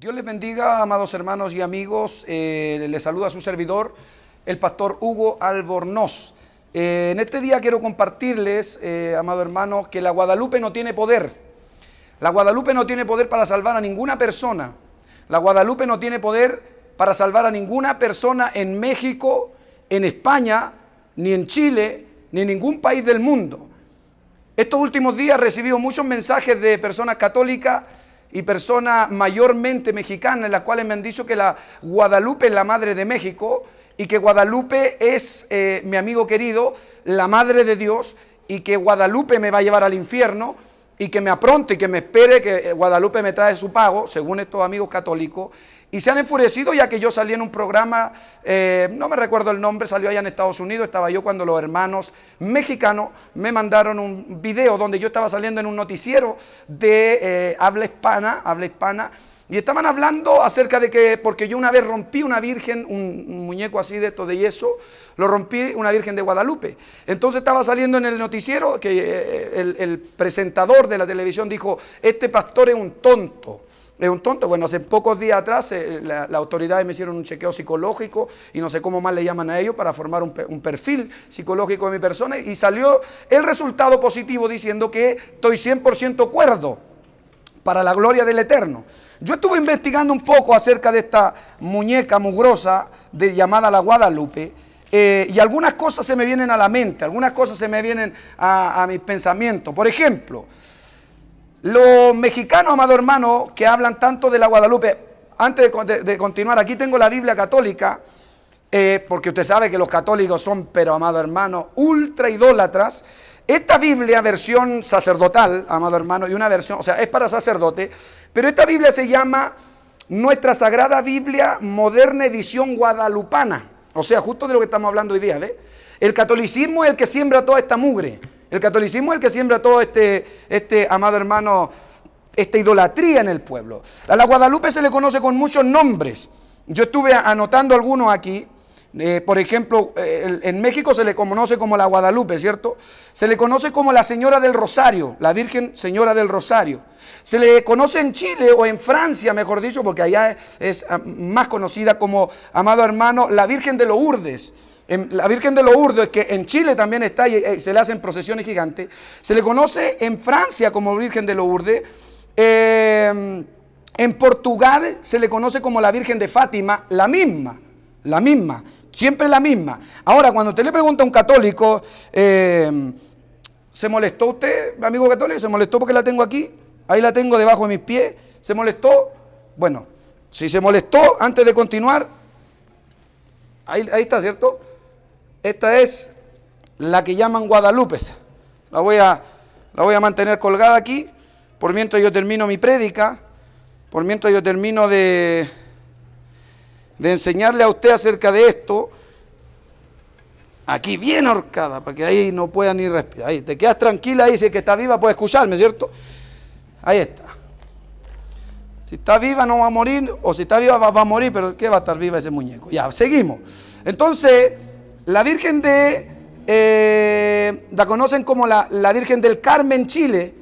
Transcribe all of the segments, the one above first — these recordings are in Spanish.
Dios les bendiga, amados hermanos y amigos. Eh, les saluda a su servidor, el pastor Hugo Albornoz. Eh, en este día quiero compartirles, eh, amado hermano, que la Guadalupe no tiene poder. La Guadalupe no tiene poder para salvar a ninguna persona. La Guadalupe no tiene poder para salvar a ninguna persona en México, en España, ni en Chile, ni en ningún país del mundo. Estos últimos días he recibido muchos mensajes de personas católicas y personas mayormente mexicanas, las cuales me han dicho que la Guadalupe es la madre de México y que Guadalupe es, eh, mi amigo querido, la madre de Dios y que Guadalupe me va a llevar al infierno y que me apronte y que me espere que eh, Guadalupe me trae su pago, según estos amigos católicos, y se han enfurecido ya que yo salí en un programa, eh, no me recuerdo el nombre, salió allá en Estados Unidos, estaba yo cuando los hermanos mexicanos me mandaron un video donde yo estaba saliendo en un noticiero de eh, habla hispana, habla hispana, y estaban hablando acerca de que, porque yo una vez rompí una virgen, un, muñeco así de esto de yeso, lo rompí una virgen de Guadalupe. Entonces estaba saliendo en el noticiero que eh, eh, el, presentador de la televisión dijo, este pastor es un tonto. Es un tonto. Bueno, hace pocos días atrás eh, las la autoridades me hicieron un chequeo psicológico y no sé cómo más le llaman a ellos para formar un, un, perfil psicológico de mi persona y salió el resultado positivo diciendo que estoy 100% cuerdo para la gloria del Eterno. Yo estuve investigando un poco acerca de esta muñeca mugrosa llamada la Guadalupe. Eh, y algunas cosas se me vienen a la mente, algunas cosas se me vienen a, mis pensamientos. Por ejemplo, los mexicanos, amado hermano, que hablan tanto de la Guadalupe, antes de, continuar, aquí tengo la Biblia católica, eh, porque usted sabe que los católicos son, pero amado hermano, ultra idólatras. Esta Biblia, versión sacerdotal, amado hermano, y una versión, o sea, es para sacerdote, pero esta Biblia se llama Nuestra Sagrada Biblia Moderna Edición Guadalupana. O sea, justo de lo que estamos hablando hoy día, ¿ves? El catolicismo es el que siembra toda esta mugre. El catolicismo es el que siembra todo este, este amado hermano, esta idolatría en el pueblo. A la Guadalupe se le conoce con muchos nombres. Yo estuve anotando algunos aquí. Eh, por ejemplo, eh, en México se le conoce como la Guadalupe, ¿cierto? Se le conoce como la Señora del Rosario, la Virgen Señora del Rosario. Se le conoce en Chile o en Francia, mejor dicho, porque allá es, más conocida como, amado hermano, la Virgen de los En, la Virgen de los Lourdes, que en Chile también está y, eh, se le hacen procesiones gigantes. Se le conoce en Francia como Virgen de los Eh, em, en Portugal se le conoce como la Virgen de Fátima, la misma, la misma. Siempre la misma. Ahora, cuando usted le pregunta a un católico, eh, ¿se molestó usted, amigo católico? ¿Se molestó porque la tengo aquí? Ahí la tengo debajo de mis pies. ¿Se molestó? Bueno, si se molestó antes de continuar, ahí, está, ¿cierto? Esta es la que llaman Guadalupe. La voy a, la voy a mantener colgada aquí por mientras yo termino mi prédica, por mientras yo termino de de enseñarle a usted acerca de esto, aquí bien ahorcada, para que ahí no pueda ni respirar. Ahí, te quedas tranquila y si es que está viva puede escucharme, ¿cierto? Ahí está. Si está viva no va a morir, o si está viva va, a morir, pero ¿qué va a estar viva ese muñeco? Ya, seguimos. Entonces, la Virgen de, eh, la conocen como la, la Virgen del Carmen, Chile.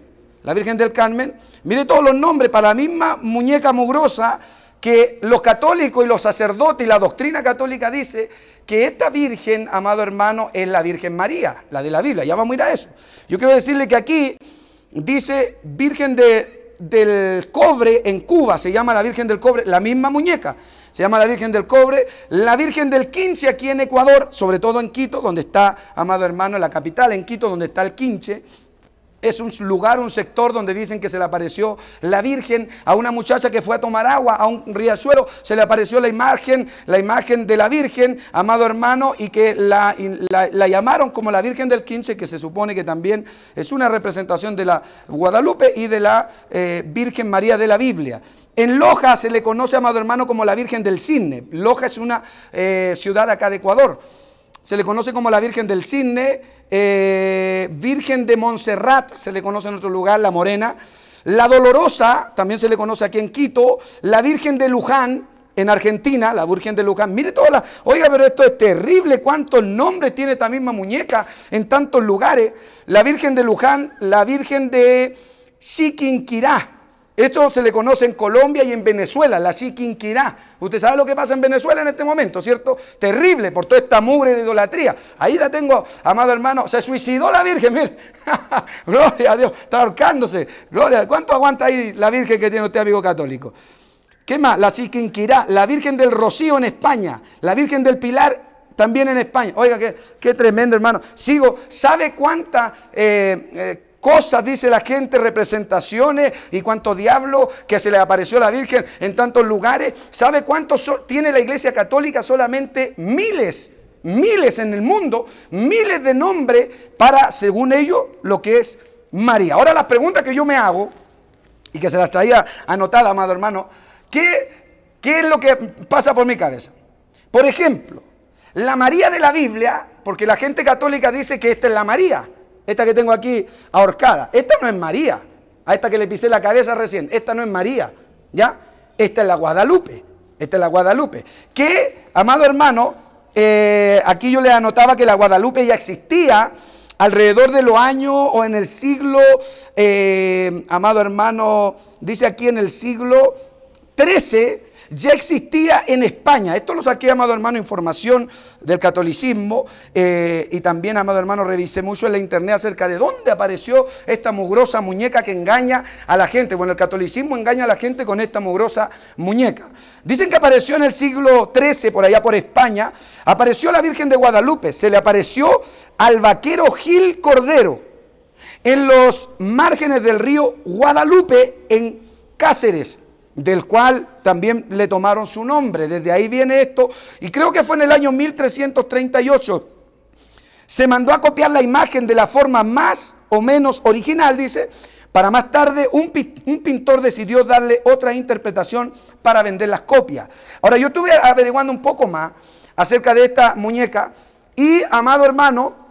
La Virgen del Carmen, mire todos los nombres para la misma muñeca mugrosa que los católicos y los sacerdotes y la doctrina católica dice que esta Virgen, amado hermano, es la Virgen María, la de la Biblia. Ya vamos a ir a eso. Yo quiero decirle que aquí dice Virgen de, del Cobre en Cuba, se llama la Virgen del Cobre, la misma muñeca. Se llama la Virgen del Cobre, la Virgen del Quinche aquí en Ecuador, sobre todo en Quito, donde está, amado hermano, en la capital, en Quito, donde está el Quinche, es un lugar, un sector donde dicen que se le apareció la Virgen a una muchacha que fue a tomar agua a un riachuelo. Se le apareció la imagen, la imagen de la Virgen, amado hermano, y que la, llamaron como la Virgen del Quinche, que se supone que también es una representación de la Guadalupe y de la eh, Virgen María de la Biblia. En Loja se le conoce, amado hermano, como la Virgen del Cine. Loja es una eh, ciudad acá de Ecuador se le conoce como la Virgen del Cisne, eh, Virgen de Montserrat, se le conoce en otro lugar, la Morena, la Dolorosa, también se le conoce aquí en Quito, la Virgen de Luján, en Argentina, la Virgen de Luján. Mire toda la. Oiga, pero esto es terrible. ¿Cuántos nombres tiene esta misma muñeca en tantos lugares? La Virgen de Luján, la Virgen de Chiquinquirá. Esto se le conoce en Colombia y en Venezuela, la Siquinquirá. Usted sabe lo que pasa en Venezuela en este momento, ¿cierto? Terrible por toda esta mugre de idolatría. Ahí la tengo, amado hermano. Se suicidó la Virgen, mire. Gloria a Dios, está ahorcándose. Gloria, ¿cuánto aguanta ahí la Virgen que tiene usted, amigo católico? ¿Qué más? La Siquinquirá, la Virgen del Rocío en España, la Virgen del Pilar también en España. Oiga, qué, tremendo, hermano. Sigo, ¿sabe cuánta... Eh, eh, cosas, dice la gente, representaciones y cuánto diablo que se le apareció a la Virgen en tantos lugares. ¿Sabe cuántos tiene la Iglesia Católica? Solamente miles, miles en el mundo, miles de nombres para, según ellos, lo que es María. Ahora la pregunta que yo me hago y que se las traía anotada, amado hermano, ¿qué, qué es lo que pasa por mi cabeza? Por ejemplo, la María de la Biblia, porque la gente católica dice que esta es la María. Esta que tengo aquí ahorcada. Esta no es María. A esta que le pisé la cabeza recién. Esta no es María. ¿Ya? Esta es la Guadalupe. Esta es la Guadalupe. Que, amado hermano, eh, aquí yo le anotaba que la Guadalupe ya existía alrededor de los años o en el siglo, eh, amado hermano, dice aquí en el siglo XIII, ya existía en España. Esto lo saqué, amado hermano, información del catolicismo eh, y también, amado hermano, revisé mucho en la internet acerca de dónde apareció esta mugrosa muñeca que engaña a la gente. Bueno, el catolicismo engaña a la gente con esta mugrosa muñeca. Dicen que apareció en el siglo XIII, por allá por España, apareció la Virgen de Guadalupe, se le apareció al vaquero Gil Cordero en los márgenes del río Guadalupe en Cáceres del cual también le tomaron su nombre. Desde ahí viene esto, y creo que fue en el año 1338. Se mandó a copiar la imagen de la forma más o menos original, dice, para más tarde, un, pintor decidió darle otra interpretación para vender las copias. Ahora, yo estuve averiguando un poco más acerca de esta muñeca y, amado hermano,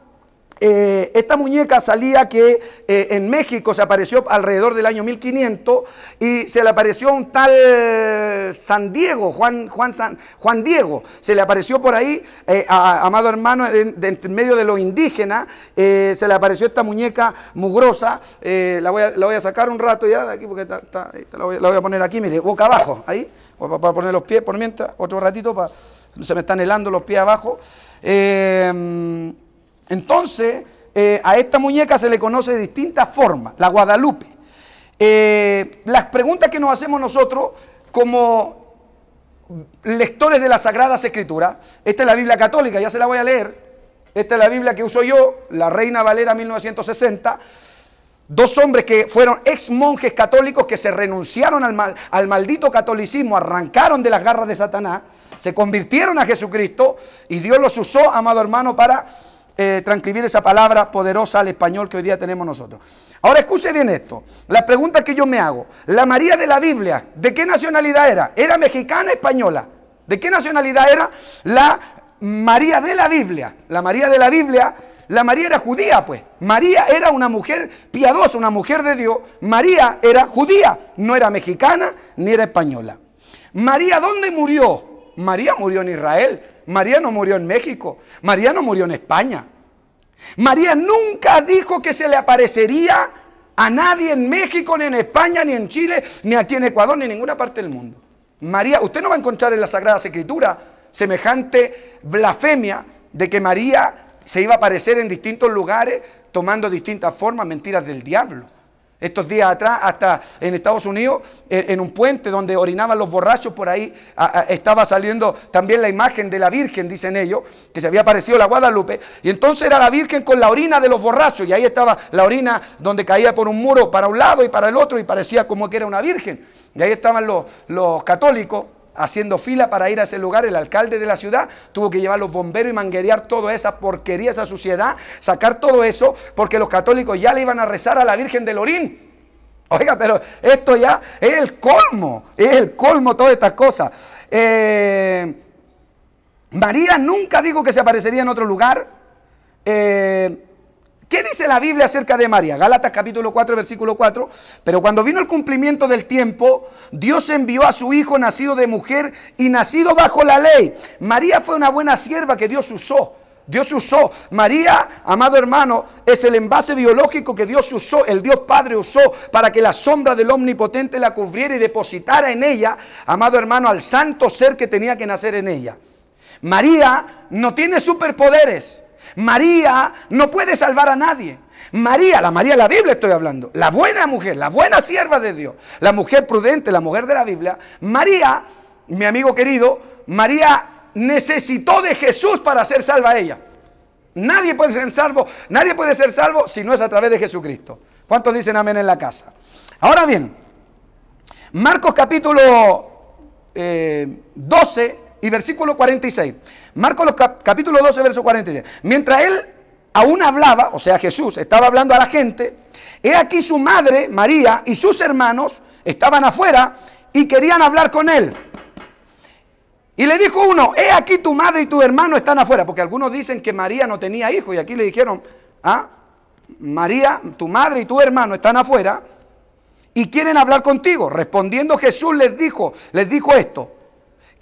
eh, esta muñeca salía que eh, en México se apareció alrededor del año 1500 y se le apareció un tal San Diego, Juan, Juan, San, Juan Diego, se le apareció por ahí, eh, amado hermano, en, medio de los indígenas, se le apareció esta muñeca mugrosa, la voy, a, la, voy a, sacar un rato ya de aquí porque la, voy, a poner aquí, mire, boca abajo, ahí, para, poner los pies por mientras, otro ratito, para, se me están helando los pies abajo. Entonces, eh, a esta muñeca se le conoce de distintas formas, la Guadalupe. Eh, las preguntas que nos hacemos nosotros como lectores de las Sagradas Escrituras, esta es la Biblia católica, ya se la voy a leer, esta es la Biblia que uso yo, la Reina Valera 1960, Dos hombres que fueron ex monjes católicos que se renunciaron al, al maldito catolicismo, arrancaron de las garras de Satanás, se convirtieron a Jesucristo y Dios los usó, amado hermano, para eh, transcribir esa palabra poderosa al español que hoy día tenemos nosotros. Ahora escuche bien esto. La pregunta que yo me hago, la María de la Biblia, ¿de qué nacionalidad era? ¿Era mexicana, española? ¿De qué nacionalidad era la María de la Biblia? La María de la Biblia, la María era judía, pues. María era una mujer piadosa, una mujer de Dios. María era judía, no era mexicana ni era española. María, ¿dónde murió? María murió en Israel. María no murió en México, María no murió en España. María nunca dijo que se le aparecería a nadie en México, ni en España, ni en Chile, ni aquí en Ecuador, ni en ninguna parte del mundo. María, usted no va a encontrar en las Sagradas Escrituras semejante blasfemia de que María se iba a aparecer en distintos lugares tomando distintas formas, mentiras del diablo. Estos días atrás, hasta en Estados Unidos, en un puente donde orinaban los borrachos, por ahí estaba saliendo también la imagen de la Virgen, dicen ellos, que se había aparecido la Guadalupe. Y entonces era la Virgen con la orina de los borrachos. Y ahí estaba la orina donde caía por un muro para un lado y para el otro y parecía como que era una Virgen. Y ahí estaban los, los católicos haciendo fila para ir a ese lugar. El alcalde de la ciudad tuvo que llevar los bomberos y manguerear toda esa porquería, esa suciedad, sacar todo eso, porque los católicos ya le iban a rezar a la Virgen de Lorín. Oiga, pero esto ya es el colmo, es el colmo todas estas cosas. Eh, María nunca dijo que se aparecería en otro lugar. Eh, ¿Qué dice la Biblia acerca de María? Gálatas capítulo 4, versículo 4. Pero cuando vino el cumplimiento del tiempo, Dios envió a su hijo nacido de mujer y nacido bajo la ley. María fue una buena sierva que Dios usó. Dios usó. María, amado hermano, es el envase biológico que Dios usó, el Dios Padre usó para que la sombra del Omnipotente la cubriera y depositara en ella, amado hermano, al santo ser que tenía que nacer en ella. María no tiene superpoderes. María no puede salvar a nadie. María, la María de la Biblia estoy hablando, la buena mujer, la buena sierva de Dios, la mujer prudente, la mujer de la Biblia. María, mi amigo querido, María necesitó de Jesús para ser salva a ella. Nadie puede ser salvo, nadie puede ser salvo si no es a través de Jesucristo. ¿Cuántos dicen amén en la casa? Ahora bien, Marcos capítulo 12, eh, y versículo 46. Marcos capítulo 12, verso 46. Mientras él aún hablaba, o sea Jesús, estaba hablando a la gente, he aquí su madre, María, y sus hermanos estaban afuera y querían hablar con él. Y le dijo uno, he aquí tu madre y tu hermano están afuera, porque algunos dicen que María no tenía hijo y aquí le dijeron, ah, María, tu madre y tu hermano están afuera y quieren hablar contigo. Respondiendo Jesús les dijo, les dijo esto,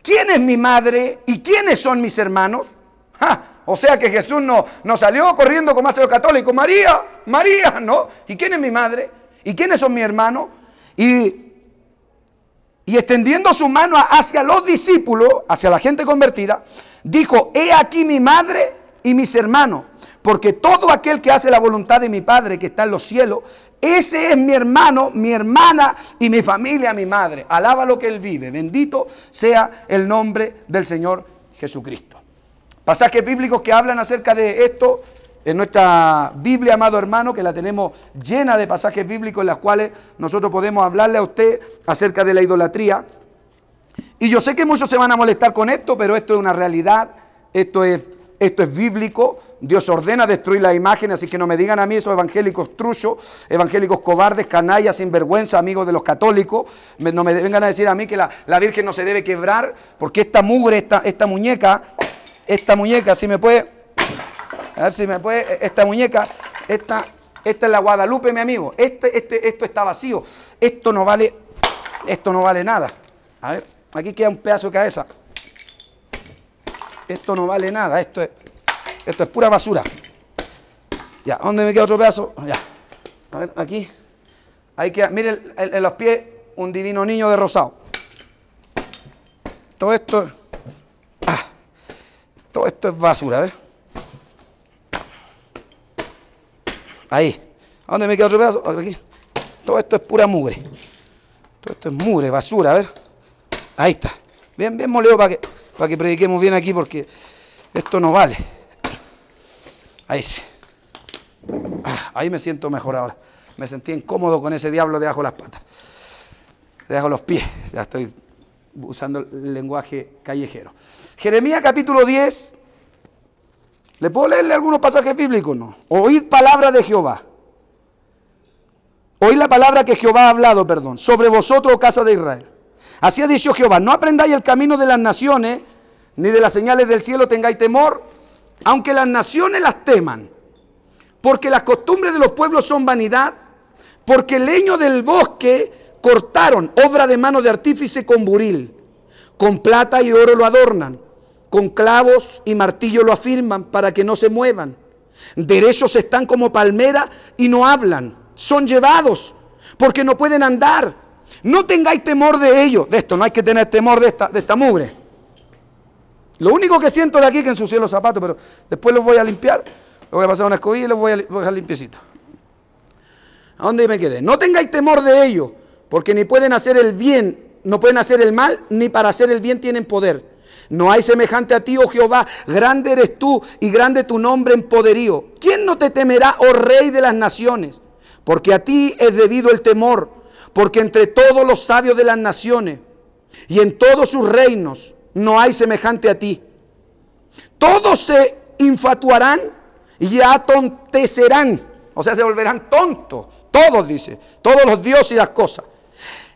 ¿quién es mi madre y quiénes son mis hermanos? O sea que Jesús no, salió corriendo como hace los católicos, María, María, ¿no? ¿Y quién es mi madre? ¿Y quiénes son mis hermanos? Y, y extendiendo su mano hacia los discípulos, hacia la gente convertida, dijo, he aquí mi madre y mis hermanos porque todo aquel que hace la voluntad de mi Padre que está en los cielos, ese es mi hermano, mi hermana y mi familia, mi madre. Alaba lo que él vive. Bendito sea el nombre del Señor Jesucristo. Pasajes bíblicos que hablan acerca de esto en nuestra Biblia, amado hermano, que la tenemos llena de pasajes bíblicos en las cuales nosotros podemos hablarle a usted acerca de la idolatría. Y yo sé que muchos se van a molestar con esto, pero esto es una realidad, esto es esto es bíblico. Dios ordena destruir la imagen, así que no me digan a mí esos evangélicos truchos, evangélicos cobardes, canallas, sinvergüenza, amigos de los católicos. no me vengan a decir a mí que la, Virgen no se debe quebrar, porque esta mugre, esta, esta muñeca, esta muñeca, si me puede, a ver si me puede, e, esta muñeca, esta, esta es la Guadalupe, mi amigo. Este, este, esto está vacío. Esto no vale, esto no vale nada. A ver, aquí queda un pedazo de cabeza. Esto no vale nada, esto es, esto es pura basura. Ya, ¿dónde me queda otro pedazo? Ya. A ver, aquí. hay que miren en, los pies un divino niño de rosado. Todo esto, ah, todo esto es basura, ver. Ahí. dónde me queda otro pedazo? Aquí. Todo esto es pura mugre. Todo esto es mugre, basura, a ver. Ahí está. Bien, bien moleo para que para que prediquemos bien aquí porque esto no vale. Ahí sí. Ah, ahí me siento mejor ahora. Me sentí incómodo con ese diablo debajo las patas, debajo los pies. Ya estoy usando el lenguaje callejero. Jeremías capítulo 10. ¿Le puedo leerle algunos pasajes bíblicos? No. Oíd palabra de Jehová. Oíd la palabra que Jehová ha hablado, perdón, sobre vosotros, casa de Israel. Así ha dicho Jehová, no aprendáis el camino de las naciones, ni de las señales del cielo tengáis temor, aunque las naciones las teman, porque las costumbres de los pueblos son vanidad, porque el leño del bosque cortaron, obra de mano de artífice con buril, con plata y oro lo adornan, con clavos y martillo lo afirman para que no se muevan. Derechos están como palmera y no hablan, son llevados porque no pueden andar no tengáis temor de ellos. De esto, no hay que tener temor de esta, de esta mugre. Lo único que siento de aquí es que ensucié los zapatos, pero después los voy a limpiar. Los voy a pasar una escobilla y los voy a, dejar limpiecitos. ¿A dónde me quedé? No tengáis temor de ellos, porque ni pueden hacer el bien, no pueden hacer el mal, ni para hacer el bien tienen poder. No hay semejante a ti, oh Jehová, grande eres tú y grande tu nombre en poderío. ¿Quién no te temerá, oh Rey de las naciones? Porque a ti es debido el temor porque entre todos los sabios de las naciones y en todos sus reinos no hay semejante a ti. Todos se infatuarán y atontecerán, o sea, se volverán tontos, todos dice, todos los dioses y las cosas.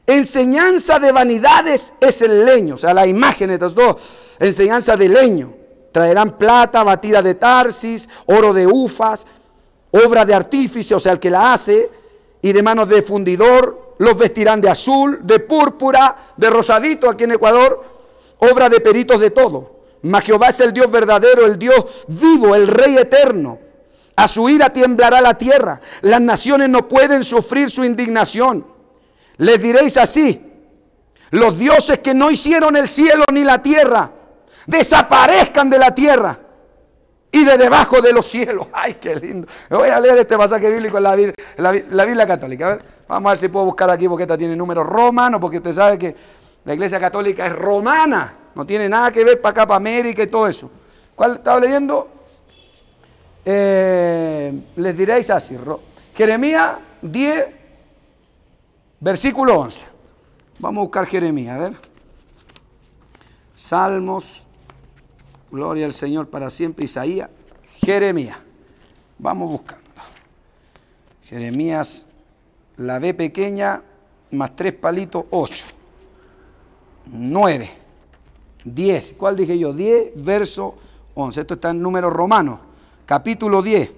Enseñanza de vanidades es el leño, o sea, la imagen de los dos, enseñanza de leño. Traerán plata, batida de tarsis, oro de ufas, obra de artífice, o sea, el que la hace, y de manos de fundidor, los vestirán de azul, de púrpura, de rosadito aquí en Ecuador, obra de peritos de todo. Mas Jehová es el Dios verdadero, el Dios vivo, el Rey eterno. A su ira tiemblará la tierra. Las naciones no pueden sufrir su indignación. Les diréis así, los dioses que no hicieron el cielo ni la tierra, desaparezcan de la tierra y de debajo de los cielos. ¡Ay, qué lindo! Voy a leer este pasaje bíblico en la, Biblia Católica. A ver, vamos a ver si puedo buscar aquí porque esta tiene números romanos, porque usted sabe que la Iglesia Católica es romana. No tiene nada que ver para acá, para América y todo eso. ¿Cuál estaba leyendo? Eh, les diréis así. Jeremías 10, versículo 11. Vamos a buscar Jeremías, a ver. Salmos Gloria al Señor para siempre. Isaías, Jeremías. Vamos buscando. Jeremías, la B pequeña, más tres palitos, ocho. Nueve. Diez. ¿Cuál dije yo? Diez, verso once. Esto está en número romanos. Capítulo diez.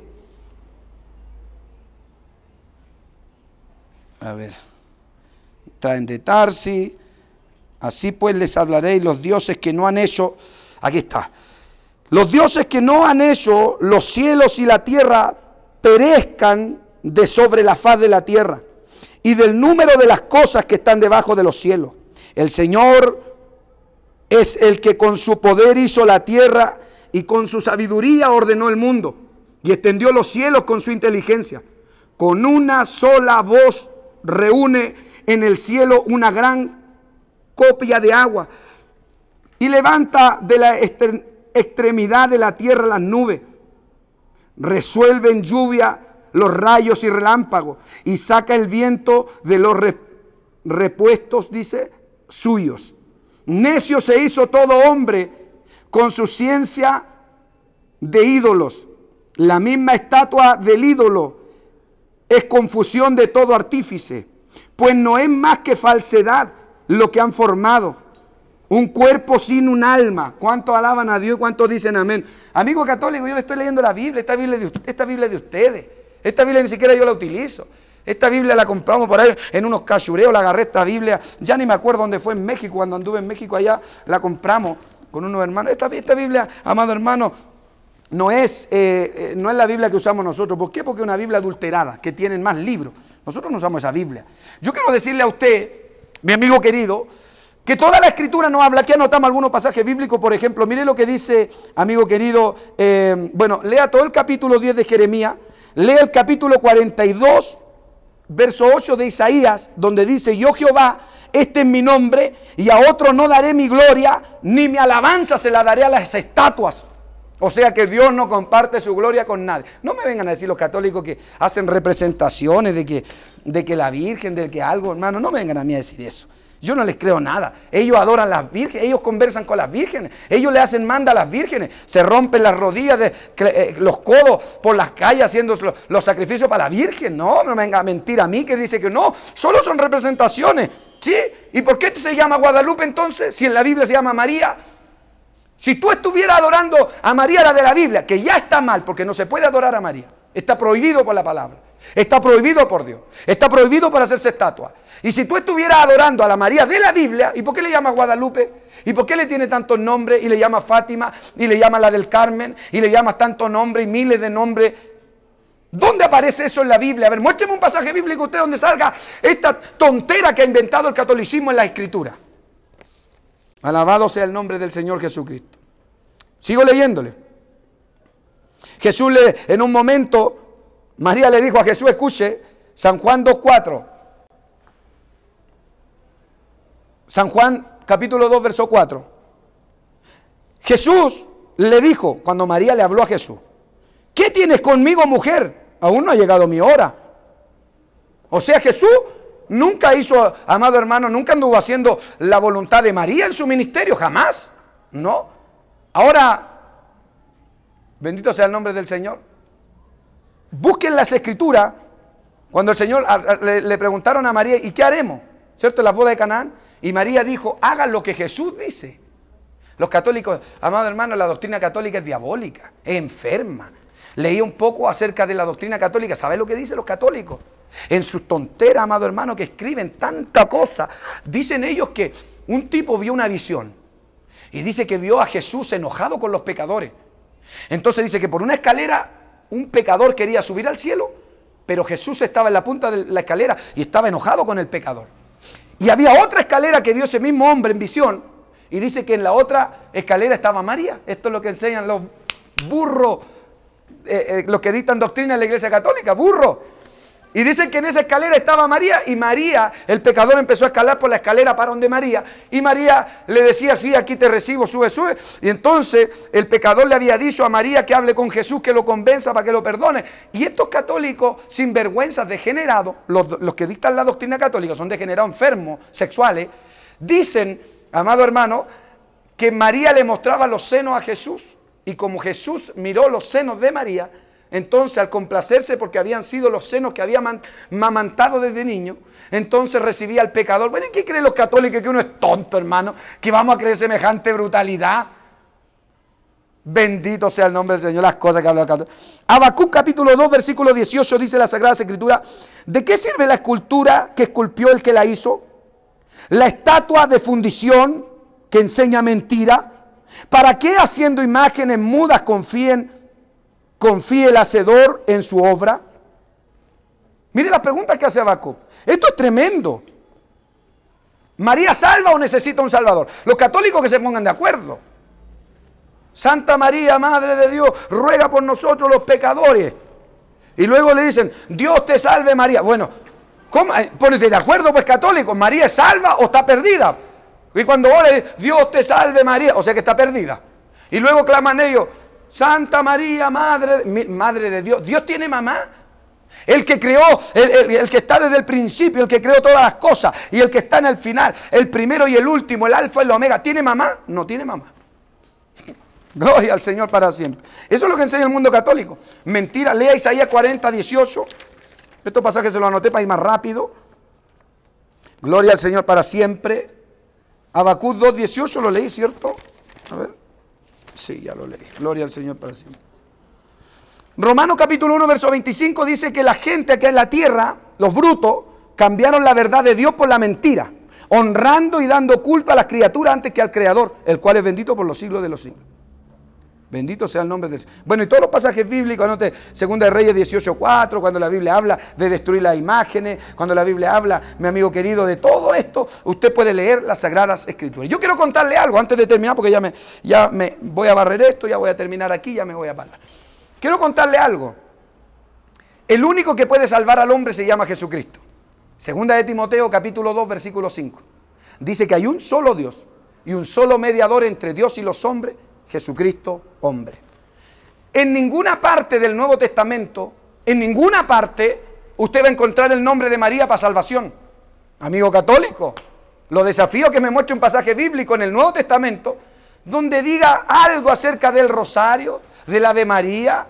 A ver. Traen de Tarsi. Así pues les hablaréis los dioses que no han hecho Aquí está. Los dioses que no han hecho los cielos y la tierra perezcan de sobre la faz de la tierra y del número de las cosas que están debajo de los cielos. El Señor es el que con su poder hizo la tierra y con su sabiduría ordenó el mundo y extendió los cielos con su inteligencia. Con una sola voz reúne en el cielo una gran copia de agua y levanta de la extremidad de la tierra las nubes. Resuelve en lluvia los rayos y relámpagos y saca el viento de los repuestos, dice, suyos. Necio se hizo todo hombre con su ciencia de ídolos. La misma estatua del ídolo es confusión de todo artífice, pues no es más que falsedad lo que han formado un cuerpo sin un alma. ¿Cuántos alaban a Dios? ¿Cuántos dicen amén? Amigo católico, yo le estoy leyendo la Biblia, esta Biblia de, esta Biblia de ustedes. Esta Biblia ni siquiera yo la utilizo. Esta Biblia la compramos por ahí en unos cachureos, la agarré esta Biblia. Ya ni me acuerdo dónde fue en México, cuando anduve en México allá, la compramos con unos hermanos. Esta, esta Biblia, amado hermano, no es, eh, eh, no es la Biblia que usamos nosotros. ¿Por qué? Porque es una Biblia adulterada, que tienen más libros. Nosotros no usamos esa Biblia. Yo quiero decirle a usted, mi amigo querido, que toda la escritura no habla. Aquí anotamos algunos pasajes bíblicos, por ejemplo. Mire lo que dice, amigo querido. Eh, bueno, lea todo el capítulo 10 de Jeremías. Lea el capítulo 42, verso 8 de Isaías, donde dice, yo Jehová, este es mi nombre, y a otro no daré mi gloria, ni mi alabanza se la daré a las estatuas. O sea que Dios no comparte su gloria con nadie. No me vengan a decir los católicos que hacen representaciones de que, de que la Virgen, de que algo, hermano, no me vengan a mí a decir eso. Yo no les creo nada. Ellos adoran a las vírgenes, ellos conversan con las vírgenes, ellos le hacen manda a las vírgenes, se rompen las rodillas, de, eh, los codos por las calles haciendo los, sacrificios para la virgen. No, no me venga a mentir a mí que dice que no, solo son representaciones. ¿Sí? ¿Y por qué se llama Guadalupe entonces? Si en la Biblia se llama María. Si tú estuvieras adorando a María, la de la Biblia, que ya está mal porque no se puede adorar a María, está prohibido por la palabra. Está prohibido por Dios. Está prohibido por hacerse estatua. Y si tú estuvieras adorando a la María de la Biblia, ¿y por qué le llama Guadalupe? ¿Y por qué le tiene tantos nombres? Y le llama Fátima, y le llama la del Carmen, y le llama tantos nombres y miles de nombres. ¿Dónde aparece eso en la Biblia? A ver, muéstrame un pasaje bíblico usted donde salga esta tontera que ha inventado el catolicismo en la Escritura. Alabado sea el nombre del Señor Jesucristo. Sigo leyéndole. Jesús le, en un momento María le dijo a Jesús, escuche, San Juan 2.4. San Juan capítulo 2, verso 4. Jesús le dijo, cuando María le habló a Jesús, ¿qué tienes conmigo, mujer? Aún no ha llegado mi hora. O sea, Jesús nunca hizo, amado hermano, nunca anduvo haciendo la voluntad de María en su ministerio, jamás. No. Ahora, bendito sea el nombre del Señor. Busquen las escrituras. Cuando el Señor le, preguntaron a María, ¿y qué haremos? ¿Cierto? la boda de Canaán. Y María dijo, hagan lo que Jesús dice. Los católicos, amado hermano, la doctrina católica es diabólica, es enferma. Leí un poco acerca de la doctrina católica. ¿Sabes lo que dicen los católicos? En sus tonteras, amado hermano, que escriben tanta cosa. Dicen ellos que un tipo vio una visión y dice que vio a Jesús enojado con los pecadores. Entonces dice que por una escalera un pecador quería subir al cielo, pero Jesús estaba en la punta de la escalera y estaba enojado con el pecador. Y había otra escalera que dio ese mismo hombre en visión y dice que en la otra escalera estaba María. Esto es lo que enseñan los burros, eh, eh, los que dictan doctrina en la iglesia católica, burros. Y dicen que en esa escalera estaba María y María, el pecador empezó a escalar por la escalera para donde María. Y María le decía, sí, aquí te recibo, sube, sube. Y entonces el pecador le había dicho a María que hable con Jesús, que lo convenza para que lo perdone. Y estos católicos sinvergüenzas, degenerados, los, los que dictan la doctrina católica, son degenerados, enfermos, sexuales, dicen, amado hermano, que María le mostraba los senos a Jesús. Y como Jesús miró los senos de María, entonces, al complacerse porque habían sido los senos que había mamantado desde niño, entonces recibía al pecador. Bueno, ¿en qué creen los católicos? Que uno es tonto, hermano, que vamos a creer semejante brutalidad. Bendito sea el nombre del Señor, las cosas que habla el católico. Habacuc capítulo 2, versículo 18 dice la Sagrada Escritura, ¿de qué sirve la escultura que esculpió el que la hizo? La estatua de fundición que enseña mentira. ¿Para qué haciendo imágenes mudas confíen confía el hacedor en su obra? Mire la pregunta que hace Abaco. Esto es tremendo. ¿María salva o necesita un salvador? Los católicos que se pongan de acuerdo. Santa María, Madre de Dios, ruega por nosotros los pecadores. Y luego le dicen, Dios te salve María. Bueno, ¿cómo? Eh, ponete de acuerdo pues católicos, ¿María es salva o está perdida? Y cuando ora, Dios te salve María, o sea que está perdida. Y luego claman ellos, Santa María, Madre, Madre de Dios. Dios tiene mamá. El que creó, el, que está desde el principio, el que creó todas las cosas y el que está en el final, el primero y el último, el alfa y el omega, ¿tiene mamá? No tiene mamá. Gloria al Señor para siempre. Eso es lo que enseña el mundo católico. Mentira, lea Isaías 40, 18. Estos pasajes se lo anoté para ir más rápido. Gloria al Señor para siempre. Habacuc 2, 18 lo leí, ¿cierto? A ver. Sí, ya lo leí. Gloria al Señor para siempre. Romano capítulo 1, verso 25 dice que la gente que en la tierra, los brutos, cambiaron la verdad de Dios por la mentira, honrando y dando culpa a las criaturas antes que al Creador, el cual es bendito por los siglos de los siglos. Bendito sea el nombre de Dios. Bueno, y todos los pasajes bíblicos, anote Segunda de Reyes 18.4, cuando la Biblia habla de destruir las imágenes, cuando la Biblia habla, mi amigo querido, de todo esto, usted puede leer las Sagradas Escrituras. Yo quiero contarle algo antes de terminar, porque ya me, ya me voy a barrer esto, ya voy a terminar aquí, ya me voy a parar. Quiero contarle algo. El único que puede salvar al hombre se llama Jesucristo. Segunda de Timoteo, capítulo 2, versículo 5. Dice que hay un solo Dios y un solo mediador entre Dios y los hombres, Jesucristo hombre. En ninguna parte del Nuevo Testamento, en ninguna parte, usted va a encontrar el nombre de María para salvación. Amigo católico, lo desafío que me muestre un pasaje bíblico en el Nuevo Testamento donde diga algo acerca del rosario, del Ave María,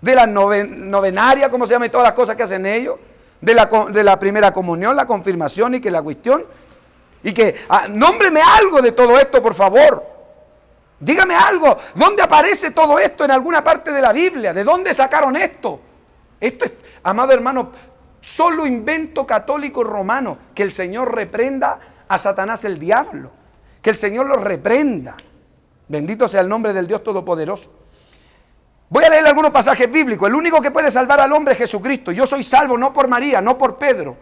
de la novenaria, como se llama, todas las cosas que hacen ellos, de la, primera comunión, la confirmación y que la cuestión. Y que, ah, nómbreme algo de todo esto, por favor. Dígame algo, ¿dónde aparece todo esto en alguna parte de la Biblia? ¿De dónde sacaron esto? Esto es, amado hermano, solo invento católico romano, que el Señor reprenda a Satanás el diablo, que el Señor lo reprenda. Bendito sea el nombre del Dios Todopoderoso. Voy a leer algunos pasajes bíblicos. El único que puede salvar al hombre es Jesucristo. Yo soy salvo no por María, no por Pedro,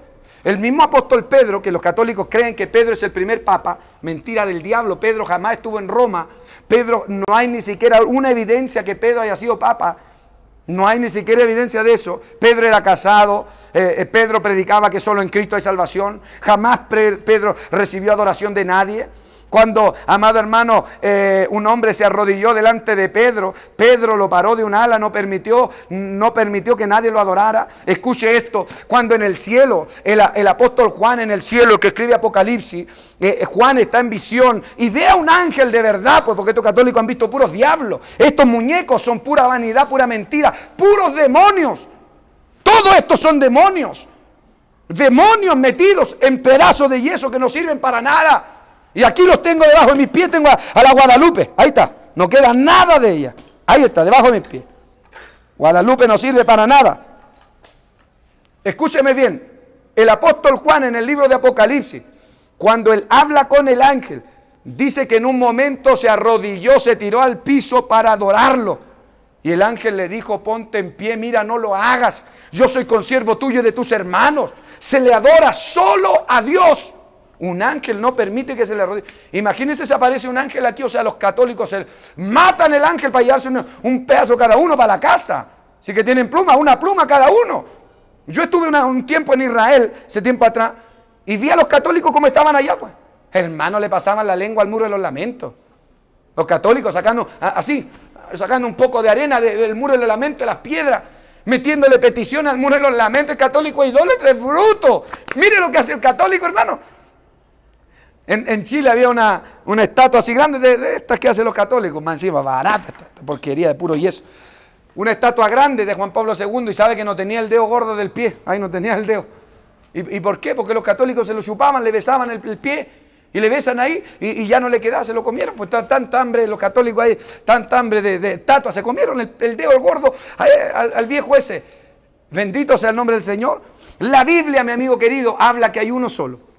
el mismo apóstol Pedro, que los católicos creen que Pedro es el primer papa, mentira del diablo, Pedro jamás estuvo en Roma, Pedro no hay ni siquiera una evidencia que Pedro haya sido papa, no hay ni siquiera evidencia de eso. Pedro era casado, eh, eh, Pedro predicaba que solo en Cristo hay salvación, jamás Pedro recibió adoración de nadie. Cuando, amado hermano, eh, un hombre se arrodilló delante de Pedro, Pedro lo paró de un ala, no permitió, no permitió que nadie lo adorara. Escuche esto, cuando en el cielo, el, apóstol Juan en el cielo, el que escribe Apocalipsis, eh, eh, Juan está en visión y ve a un ángel de verdad, pues porque estos católicos han visto puros diablos, estos muñecos son pura vanidad, pura mentira, puros demonios. Todos estos son demonios. Demonios metidos en pedazos de yeso que no sirven para nada. Y aquí los tengo debajo de mis pies, tengo a, la Guadalupe. Ahí está, no queda nada de ella. Ahí está, debajo de mis pies. Guadalupe no sirve para nada. Escúcheme bien, el apóstol Juan en el libro de Apocalipsis, cuando él habla con el ángel, dice que en un momento se arrodilló, se tiró al piso para adorarlo. Y el ángel le dijo, ponte en pie, mira, no lo hagas. Yo soy consiervo tuyo y de tus hermanos. Se le adora solo a Dios. Un ángel no permite que se le rodee. Imagínense si aparece un ángel aquí, o sea, los católicos matan el ángel para llevarse un, pedazo cada uno para la casa. Así que tienen pluma, una pluma cada uno. Yo estuve un tiempo en Israel, ese tiempo atrás, y vi a los católicos cómo estaban allá, pues. Hermanos, le pasaban la lengua al muro de los lamentos. Los católicos sacando así, sacando un poco de arena del muro de los lamentos, las piedras, metiéndole petición al muro de los lamentos. El católico idólatra es bruto. Mire lo que hace el católico, hermano. En, Chile había una, estatua así grande de, estas que hacen los católicos, más encima, barata, esta, porquería de puro yeso. Una estatua grande de Juan Pablo II y sabe que no tenía el dedo gordo del pie, ahí no tenía el dedo. ¿Y, por qué? Porque los católicos se lo chupaban, le besaban el, pie y le besan ahí y, ya no le quedaba, se lo comieron, pues tanta hambre, los católicos ahí, tanta hambre de, estatua, se comieron el, dedo gordo al, al, viejo ese. Bendito sea el nombre del Señor. La Biblia, mi amigo querido, habla que hay uno solo.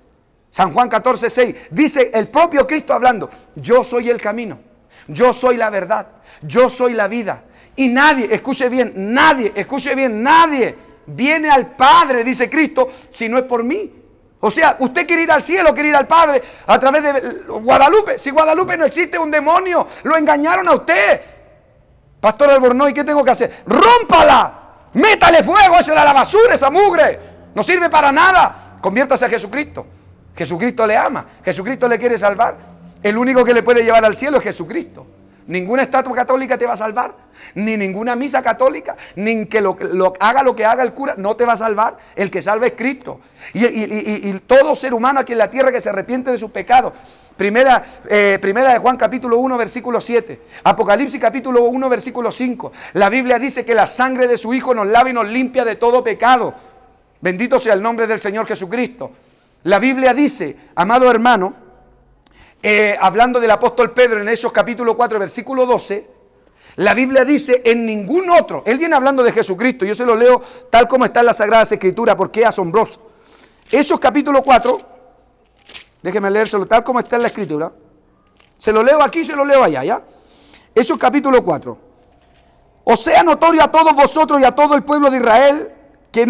San Juan 14, 6. Dice el propio Cristo hablando, yo soy el camino, yo soy la verdad, yo soy la vida. Y nadie, escuche bien, nadie, escuche bien, nadie viene al Padre, dice Cristo, si no es por mí. O sea, usted quiere ir al cielo, quiere ir al Padre a través de Guadalupe. Si Guadalupe no existe, un demonio. Lo engañaron a usted. Pastor Albornoy, ¿qué tengo que hacer? ¡Rómpala! ¡Métale fuego! ¡Esa era la basura, esa mugre! No sirve para nada. Conviértase a Jesucristo. Jesucristo le ama, Jesucristo le quiere salvar. El único que le puede llevar al cielo es Jesucristo. Ninguna estatua católica te va a salvar, ni ninguna misa católica, ni que lo, haga lo que haga el cura, no te va a salvar. El que salva es Cristo. Y, todo ser humano aquí en la tierra que se arrepiente de sus pecados. Primera, eh, primera de Juan capítulo 1, versículo 7. Apocalipsis capítulo 1, versículo 5. La Biblia dice que la sangre de su Hijo nos lava y nos limpia de todo pecado. Bendito sea el nombre del Señor Jesucristo. La Biblia dice, amado hermano, eh, hablando del apóstol Pedro en esos capítulo 4, versículo 12, la Biblia dice en ningún otro, él viene hablando de Jesucristo, yo se lo leo tal como está en las Sagradas Escrituras, porque es asombroso. Esos capítulo 4, déjeme leérselo tal como está en la Escritura, se lo leo aquí, se lo leo allá, ¿ya? Esos capítulo 4. O sea notorio a todos vosotros y a todo el pueblo de Israel que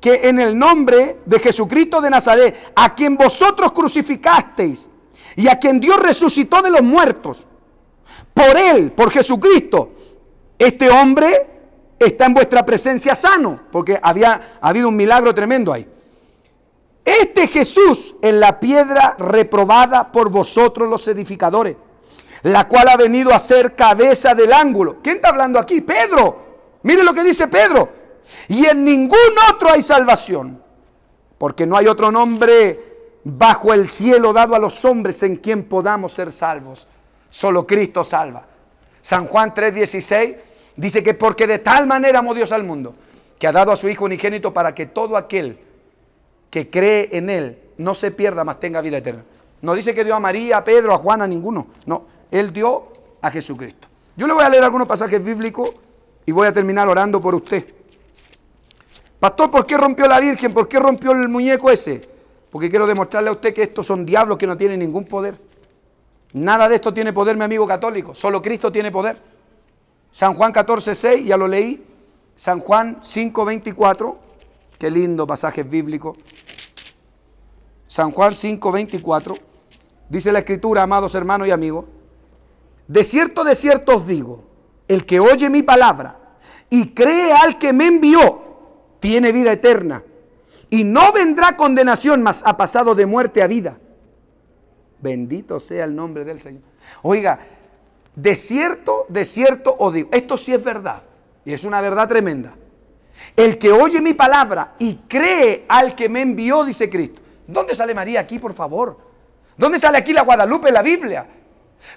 que en el nombre de Jesucristo de Nazaret, a quien vosotros crucificasteis y a quien Dios resucitó de los muertos, por él, por Jesucristo, este hombre está en vuestra presencia sano, porque había habido un milagro tremendo ahí. Este Jesús en la piedra reprobada por vosotros los edificadores, la cual ha venido a ser cabeza del ángulo. ¿Quién está hablando aquí? Pedro. Mire lo que dice Pedro. Y en ningún otro hay salvación, porque no hay otro nombre bajo el cielo dado a los hombres en quien podamos ser salvos. Solo Cristo salva. San Juan 3:16 dice que porque de tal manera amó Dios al mundo, que ha dado a su Hijo unigénito para que todo aquel que cree en Él no se pierda, mas tenga vida eterna. No dice que dio a María, a Pedro, a Juan, a ninguno. No, Él dio a Jesucristo. Yo le voy a leer algunos pasajes bíblicos y voy a terminar orando por usted. Pastor, ¿por qué rompió la Virgen? ¿Por qué rompió el muñeco ese? Porque quiero demostrarle a usted que estos son diablos que no tienen ningún poder. Nada de esto tiene poder, mi amigo católico. Solo Cristo tiene poder. San Juan 14, 6, ya lo leí. San Juan 5.24. Qué lindo pasaje bíblico. San Juan 5.24. Dice la escritura, amados hermanos y amigos. De cierto, de cierto os digo, el que oye mi palabra y cree al que me envió, tiene vida eterna. Y no vendrá condenación, mas ha pasado de muerte a vida. Bendito sea el nombre del Señor. Oiga, de cierto, de cierto os digo, esto sí es verdad, y es una verdad tremenda. El que oye mi palabra y cree al que me envió, dice Cristo. ¿Dónde sale María aquí, por favor? ¿Dónde sale aquí la Guadalupe, la Biblia?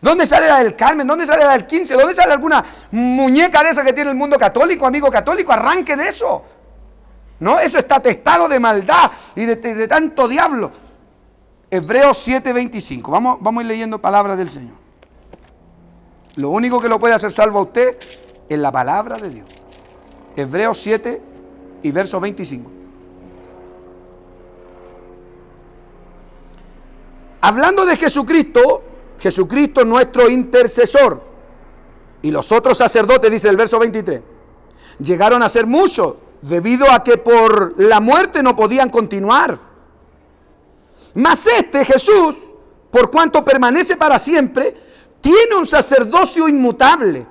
¿Dónde sale la del Carmen? ¿Dónde sale la del 15? ¿Dónde sale alguna muñeca de esa que tiene el mundo católico, amigo católico? Arranque de eso. No, eso está testado de maldad y de, tanto diablo. Hebreos 7:25. Vamos, vamos a ir leyendo palabras del Señor. Lo único que lo puede hacer salvo a usted es la palabra de Dios. Hebreos 7 y verso 25. Hablando de Jesucristo, Jesucristo nuestro intercesor y los otros sacerdotes, dice el verso 23, llegaron a ser muchos debido a que por la muerte no podían continuar. Mas este Jesús, por cuanto permanece para siempre, tiene un sacerdocio inmutable,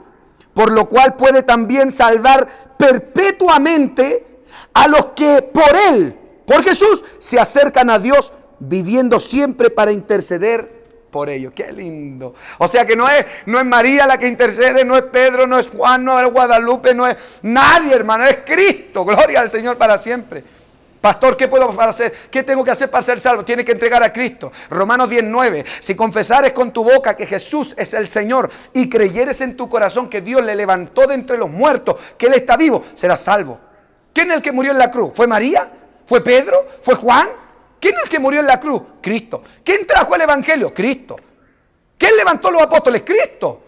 por lo cual puede también salvar perpetuamente a los que por él, por Jesús, se acercan a Dios viviendo siempre para interceder por ello, Qué lindo. O sea que no es, no es María la que intercede, no es Pedro, no es Juan, no es Guadalupe, no es nadie, hermano, es Cristo. Gloria al Señor para siempre. Pastor, ¿qué puedo hacer? ¿Qué tengo que hacer para ser salvo? Tienes que entregar a Cristo. Romanos 19. Si confesares con tu boca que Jesús es el Señor y creyeres en tu corazón que Dios le levantó de entre los muertos, que Él está vivo, serás salvo. ¿Quién es el que murió en la cruz? ¿Fue María? ¿Fue Pedro? ¿Fue Juan? ¿Quién es el que murió en la cruz? Cristo. ¿Quién trajo el Evangelio? Cristo. ¿Quién levantó los apóstoles? Cristo.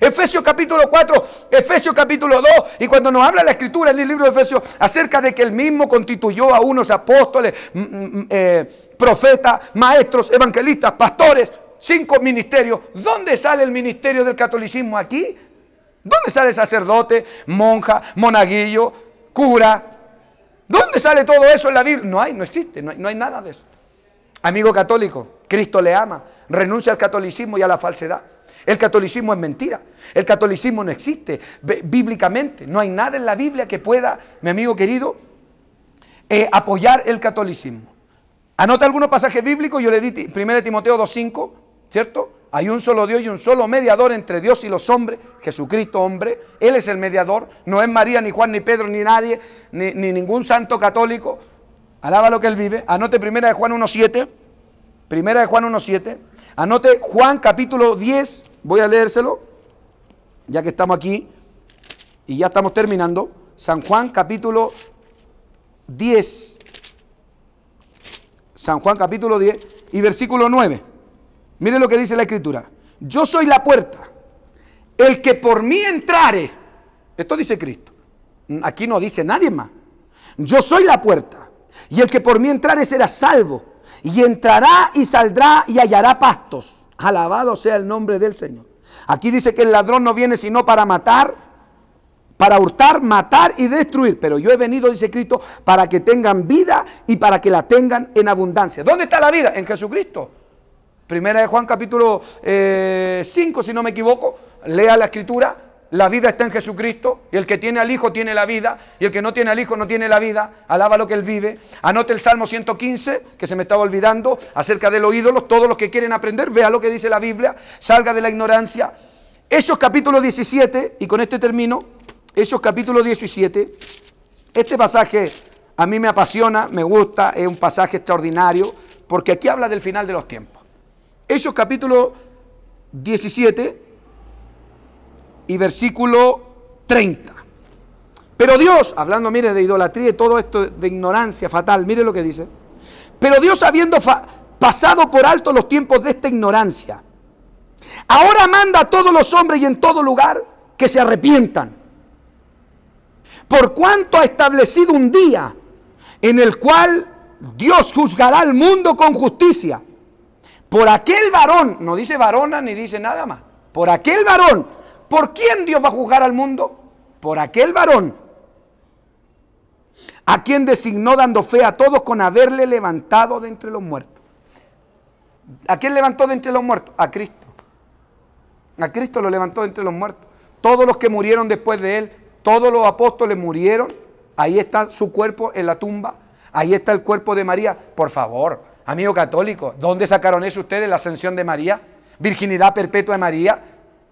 Efesios capítulo 4, Efesios capítulo 2, y cuando nos habla la escritura en el libro de Efesios acerca de que Él mismo constituyó a unos apóstoles, mm, mm, mm, eh, profetas, maestros, evangelistas, pastores, cinco ministerios. ¿Dónde sale el ministerio del catolicismo aquí? ¿Dónde sale sacerdote, monja, monaguillo, cura, ¿Dónde sale todo eso en la Biblia? No hay, no existe, no hay, nada de eso. Amigo católico, Cristo le ama, renuncia al catolicismo y a la falsedad. El catolicismo es mentira. El catolicismo no existe bíblicamente. No hay nada en la Biblia que pueda, mi amigo querido, eh, apoyar el catolicismo. Anota algunos pasajes bíblicos. Yo le di 1 Timoteo 2.5, ¿cierto? Hay un solo Dios y un solo mediador entre Dios y los hombres, Jesucristo hombre. Él es el mediador, no es María, ni Juan, ni Pedro, ni nadie, ni, ningún santo católico. Alaba lo que él vive. Anote primera de Juan 1.7. Primera de Juan 1.7. Anote Juan capítulo 10. Voy a leérselo, ya que estamos aquí y ya estamos terminando. San Juan capítulo 10. San Juan capítulo 10 y versículo 9. Miren lo que dice la escritura. Yo soy la puerta. El que por mí entrare, esto dice Cristo. Aquí no dice nadie más. Yo soy la puerta. Y el que por mí entrare será salvo. Y entrará y saldrá y hallará pastos. Alabado sea el nombre del Señor. Aquí dice que el ladrón no viene sino para matar, para hurtar, matar y destruir. Pero yo he venido, dice Cristo, para que tengan vida y para que la tengan en abundancia. ¿Dónde está la vida? En Jesucristo. Primera de Juan capítulo 5, eh, si no me equivoco, lea la escritura, la vida está en Jesucristo, y el que tiene al Hijo tiene la vida, y el que no tiene al Hijo no tiene la vida, alaba lo que Él vive. Anote el Salmo 115, que se me estaba olvidando, acerca de los ídolos, todos los que quieren aprender, vea lo que dice la Biblia, salga de la ignorancia. Esos capítulo 17, y con este termino, esos capítulo 17, este pasaje a mí me apasiona, me gusta, es un pasaje extraordinario, porque aquí habla del final de los tiempos. Hechos capítulo 17 y versículo 30. Pero Dios, hablando, mire, de idolatría y todo esto de ignorancia fatal, mire lo que dice. Pero Dios habiendo pasado por alto los tiempos de esta ignorancia, ahora manda a todos los hombres y en todo lugar que se arrepientan. Por cuanto ha establecido un día en el cual Dios juzgará al mundo con justicia por aquel varón, no dice varona ni dice nada más, por aquel varón, ¿por quién Dios va a juzgar al mundo? Por aquel varón, a quien designó dando fe a todos con haberle levantado de entre los muertos. ¿A quién levantó de entre los muertos? A Cristo. A Cristo lo levantó de entre los muertos. Todos los que murieron después de él, todos los apóstoles murieron. Ahí está su cuerpo en la tumba. Ahí está el cuerpo de María. Por favor, Amigo católico, ¿dónde sacaron eso ustedes? La ascensión de María, virginidad perpetua de María.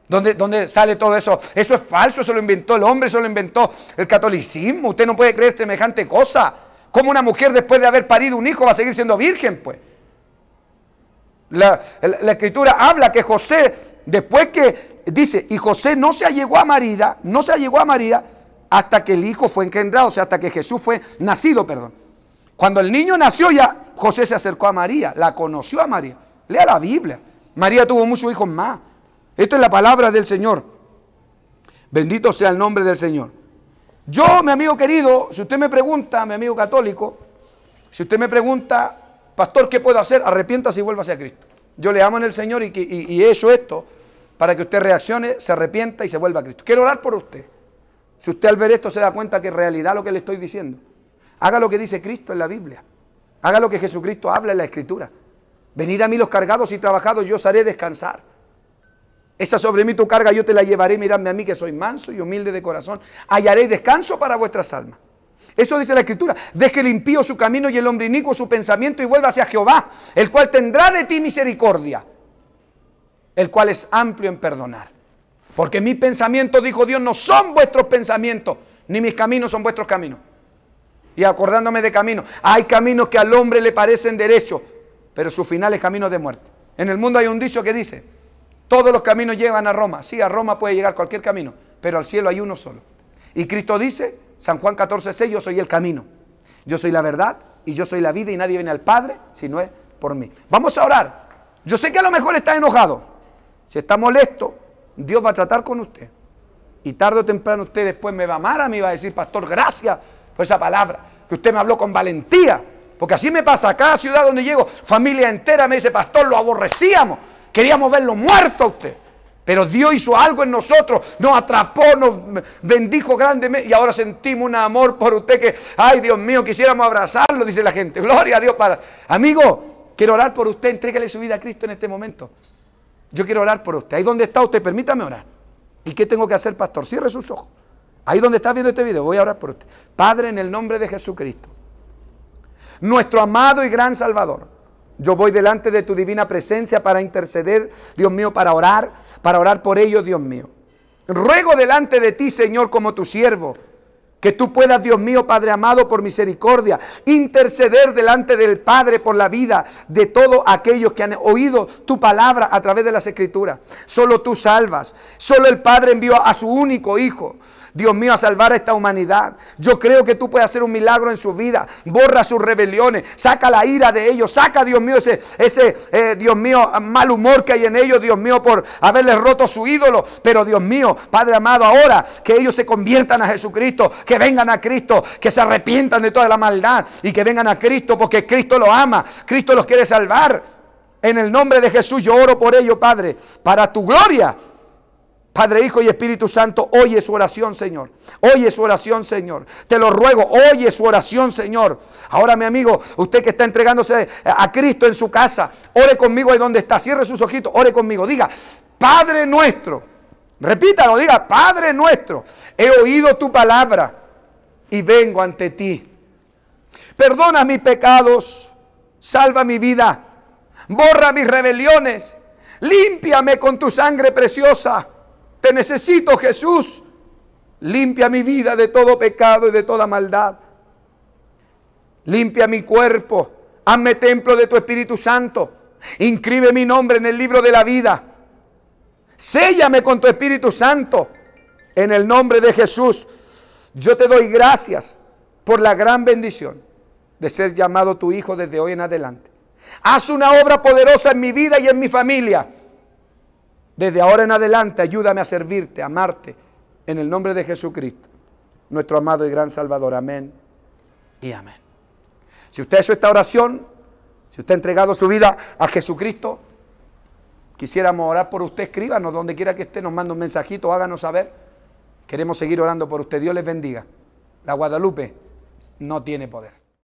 ¿Dónde, sale todo eso? Eso es falso, eso lo inventó el hombre, eso lo inventó el catolicismo. Usted no puede creer semejante cosa. ¿Cómo una mujer después de haber parido un hijo va a seguir siendo virgen? Pues la, la escritura habla que José, después que dice, y José no se allegó a María, no se allegó a María hasta que el hijo fue engendrado, o sea, hasta que Jesús fue nacido, perdón. Cuando el niño nació ya José se acercó a María, la conoció a María. Lea la Biblia. María tuvo muchos hijos más. Esto es la palabra del Señor. Bendito sea el nombre del Señor. Yo, mi amigo querido, si usted me pregunta, mi amigo católico, si usted me pregunta, pastor, ¿qué puedo hacer? Arrepiéntase y vuelva hacia Cristo. Yo le amo en el Señor y, y he hecho esto para que usted reaccione, se arrepienta y se vuelva a Cristo. Quiero orar por usted. Si usted al ver esto se da cuenta que es realidad lo que le estoy diciendo. Haga lo que dice Cristo en la Biblia. Haga lo que Jesucristo habla en la Escritura. Venid a mí los cargados y trabajados, yo os haré descansar. Esa sobre mí tu carga, yo te la llevaré. Miradme a mí que soy manso y humilde de corazón. Hallaré descanso para vuestras almas. Eso dice la Escritura. Deje el impío su camino y el hombre inicuo su pensamiento y vuelva hacia Jehová, el cual tendrá de ti misericordia, el cual es amplio en perdonar. Porque mi pensamiento, dijo Dios, no son vuestros pensamientos, ni mis caminos son vuestros caminos y acordándome de caminos. Hay caminos que al hombre le parecen derechos, pero su final es camino de muerte. En el mundo hay un dicho que dice, todos los caminos llevan a Roma. Sí, a Roma puede llegar cualquier camino, pero al cielo hay uno solo. Y Cristo dice, San Juan 14, 6, yo soy el camino. Yo soy la verdad y yo soy la vida y nadie viene al Padre si no es por mí. Vamos a orar. Yo sé que a lo mejor está enojado. Si está molesto, Dios va a tratar con usted. Y tarde o temprano usted después me va a amar a mí, va a decir, pastor, gracias esa palabra, que usted me habló con valentía. Porque así me pasa, cada ciudad donde llego, familia entera me dice, pastor, lo aborrecíamos, queríamos verlo muerto a usted. Pero Dios hizo algo en nosotros, nos atrapó, nos bendijo grandemente y ahora sentimos un amor por usted que, ay Dios mío, quisiéramos abrazarlo, dice la gente. Gloria a Dios para... Amigo, quiero orar por usted, entrégale su vida a Cristo en este momento. Yo quiero orar por usted. Ahí donde está usted, permítame orar. ¿Y qué tengo que hacer, pastor? Cierre sus ojos. Ahí donde estás viendo este video, voy a orar por ti. Padre, en el nombre de Jesucristo, nuestro amado y gran Salvador, yo voy delante de tu divina presencia para interceder, Dios mío, para orar, para orar por ellos, Dios mío. Ruego delante de ti, Señor, como tu siervo, que tú puedas, Dios mío, Padre amado, por misericordia, interceder delante del Padre por la vida de todos aquellos que han oído tu palabra a través de las Escrituras. Solo tú salvas. Solo el Padre envió a su único Hijo, Dios mío, a salvar a esta humanidad. Yo creo que tú puedes hacer un milagro en su vida. Borra sus rebeliones. Saca la ira de ellos. Saca, Dios mío, ese, ese eh, Dios mío, mal humor que hay en ellos, Dios mío, por haberles roto su ídolo. Pero, Dios mío, Padre amado, ahora que ellos se conviertan a Jesucristo que vengan a Cristo, que se arrepientan de toda la maldad y que vengan a Cristo porque Cristo los ama, Cristo los quiere salvar. En el nombre de Jesús yo oro por ello, Padre, para tu gloria. Padre, Hijo y Espíritu Santo, oye su oración, Señor. Oye su oración, Señor. Te lo ruego, oye su oración, Señor. Ahora, mi amigo, usted que está entregándose a Cristo en su casa, ore conmigo ahí donde está. Cierre sus ojitos, ore conmigo. Diga, Padre nuestro. Repítalo, diga, Padre nuestro, he oído tu palabra y vengo ante ti. Perdona mis pecados, salva mi vida, borra mis rebeliones, límpiame con tu sangre preciosa. Te necesito, Jesús. Limpia mi vida de todo pecado y de toda maldad. Limpia mi cuerpo. Hazme templo de tu Espíritu Santo. Inscribe mi nombre en el libro de la vida. Séllame con tu Espíritu Santo. En el nombre de Jesús. Yo te doy gracias por la gran bendición de ser llamado tu hijo desde hoy en adelante. Haz una obra poderosa en mi vida y en mi familia. Desde ahora en adelante ayúdame a servirte, amarte, en el nombre de Jesucristo, nuestro amado y gran Salvador. Amén y amén. Si usted ha esta oración, si usted ha entregado su vida a Jesucristo, quisiéramos orar por usted, escríbanos donde quiera que esté, nos manda un mensajito, háganos saber. Queremos seguir orando por usted. Dios les bendiga. La Guadalupe no tiene poder.